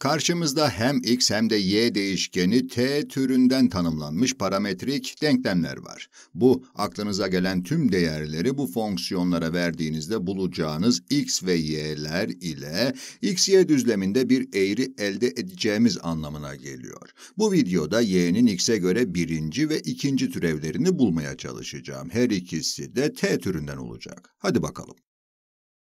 Karşımızda hem x hem de y değişkeni t türünden tanımlanmış parametrik denklemler var. Bu, aklınıza gelen tüm değerleri bu fonksiyonlara verdiğinizde bulacağınız x ve y'ler ile x-y düzleminde bir eğri elde edeceğimiz anlamına geliyor. Bu videoda y'nin x'e göre birinci ve ikinci türevlerini bulmaya çalışacağım. Her ikisi de t türünden olacak. Hadi bakalım.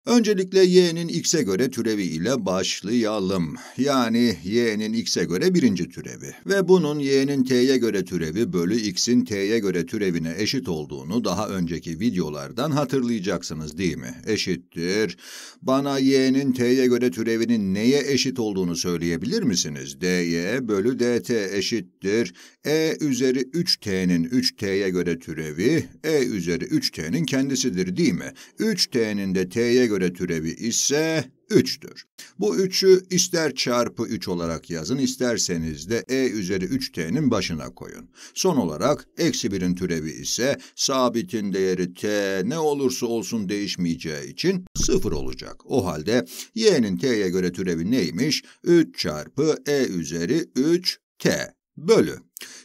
Öncelikle y'nin x'e göre türevi ile başlayalım. Yani y'nin x'e göre birinci türevi ve bunun y'nin t'ye göre türevi bölü x'in t'ye göre türevine eşit olduğunu daha önceki videolardan hatırlayacaksınız değil mi? Eşittir. Bana y'nin t'ye göre türevinin neye eşit olduğunu söyleyebilir misiniz? dy bölü dt eşittir. e üzeri 3t'nin 3t'ye göre türevi, e üzeri 3t'nin kendisidir değil mi? 3t'nin de t'ye göre türevi ise 3'tür. Bu 3'ü ister çarpı 3 olarak yazın, isterseniz de e üzeri 3t'nin başına koyun. Son olarak eksi 1'in türevi ise sabitin değeri t ne olursa olsun değişmeyeceği için 0 olacak. O halde y'nin t'ye göre türevi neymiş? 3 çarpı e üzeri 3t. Bölü.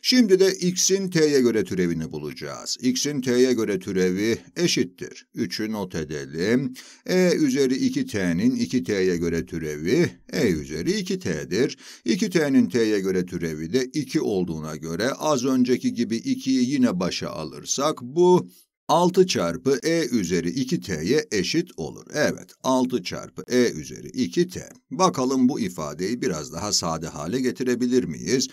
Şimdi de x'in t'ye göre türevini bulacağız. x'in t'ye göre türevi eşittir. 3'ü not edelim. e üzeri 2t'nin 2t'ye göre türevi e üzeri 2t'dir. 2t'nin t'ye göre türevi de 2 olduğuna göre az önceki gibi 2'yi yine başa alırsak bu 6 çarpı e üzeri 2t'ye eşit olur. Evet, 6 çarpı e üzeri 2t. Bakalım bu ifadeyi biraz daha sade hale getirebilir miyiz?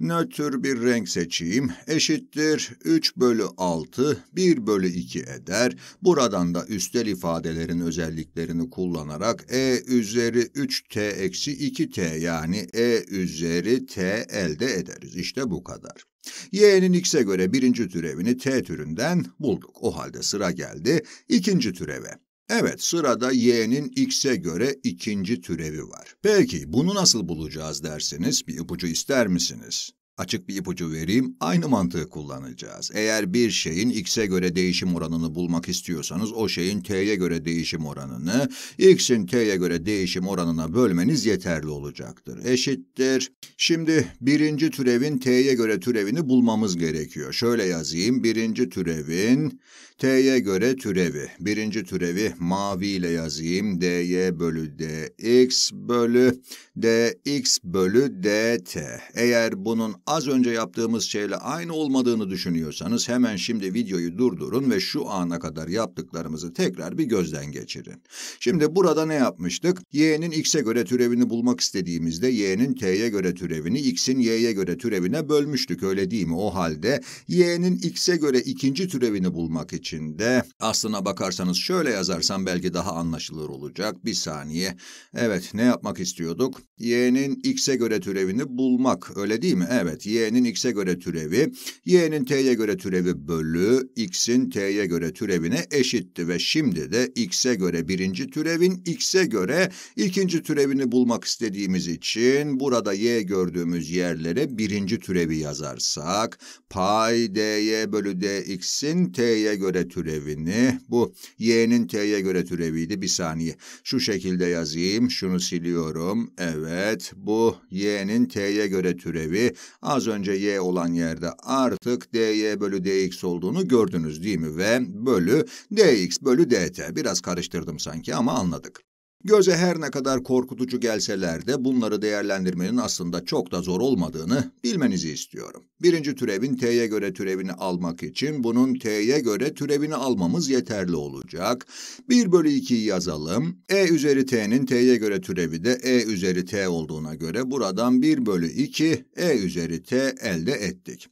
Nötr bir renk seçeyim. Eşittir 3 bölü 6, 1 bölü 2 eder. Buradan da üstel ifadelerin özelliklerini kullanarak e üzeri 3t eksi 2t yani e üzeri t elde ederiz. İşte bu kadar. Y'nin X'e göre birinci türevini T türünden bulduk. O halde sıra geldi ikinci türeve. Evet, sırada y'nin x'e göre ikinci türevi var. Peki, bunu nasıl bulacağız derseniz bir ipucu ister misiniz? Açık bir ipucu vereyim, aynı mantığı kullanacağız. Eğer bir şeyin x'e göre değişim oranını bulmak istiyorsanız, o şeyin t'ye göre değişim oranını, x'in t'ye göre değişim oranına bölmeniz yeterli olacaktır. Eşittir. Şimdi birinci türevin t'ye göre türevini bulmamız gerekiyor. Şöyle yazayım, birinci türevin t'ye göre türevi. Birinci türevi mavi ile yazayım, dy bölü dx bölü dx bölü dt. Eğer bunun az önce yaptığımız şeyle aynı olmadığını düşünüyorsanız hemen şimdi videoyu durdurun ve şu ana kadar yaptıklarımızı tekrar bir gözden geçirin. Şimdi burada ne yapmıştık? y'nin x'e göre türevini bulmak istediğimizde y'nin t'ye göre türevini, x'in y'ye göre türevine bölmüştük öyle değil mi? O halde y'nin x'e göre ikinci türevini bulmak için de aslına bakarsanız şöyle yazarsam belki daha anlaşılır olacak. Bir saniye. Evet ne yapmak istiyorduk? y'nin x'e göre türevini bulmak öyle değil mi? Evet. Evet, y'nin x'e göre türevi, y'nin t'ye göre türevi bölü, x'in t'ye göre türevine eşitti ve şimdi de x'e göre birinci türevin, x'e göre ikinci türevini bulmak istediğimiz için burada y gördüğümüz yerlere birinci türevi yazarsak, pay dy bölü dx'in t'ye göre türevini, bu y'nin t'ye göre türeviydi, bir saniye, şu şekilde yazayım, şunu siliyorum, evet, bu y'nin t'ye göre türevi, Az önce y olan yerde artık dy bölü dx olduğunu gördünüz değil mi? Ve bölü dx bölü dt. Biraz karıştırdım sanki ama anladık. Göze her ne kadar korkutucu gelseler de bunları değerlendirmenin aslında çok da zor olmadığını bilmenizi istiyorum. Birinci türevin t'ye göre türevini almak için bunun t'ye göre türevini almamız yeterli olacak. 1 bölü 2'yi yazalım. e üzeri t'nin t'ye göre türevi de e üzeri t olduğuna göre buradan 1 bölü 2 e üzeri t elde ettik.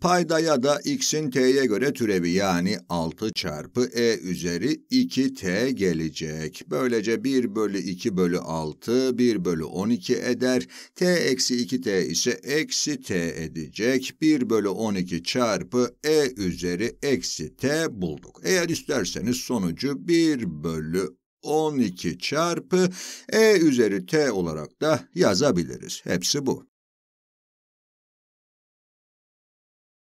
Paydaya da x'in t'ye göre türevi yani 6 çarpı e üzeri 2t gelecek. Böylece 1 bölü 2 bölü 6, 1 bölü 12 eder. t eksi 2t ise eksi t edecek. 1 bölü 12 çarpı e üzeri eksi t bulduk. Eğer isterseniz sonucu 1 bölü 12 çarpı e üzeri t olarak da yazabiliriz. Hepsi bu.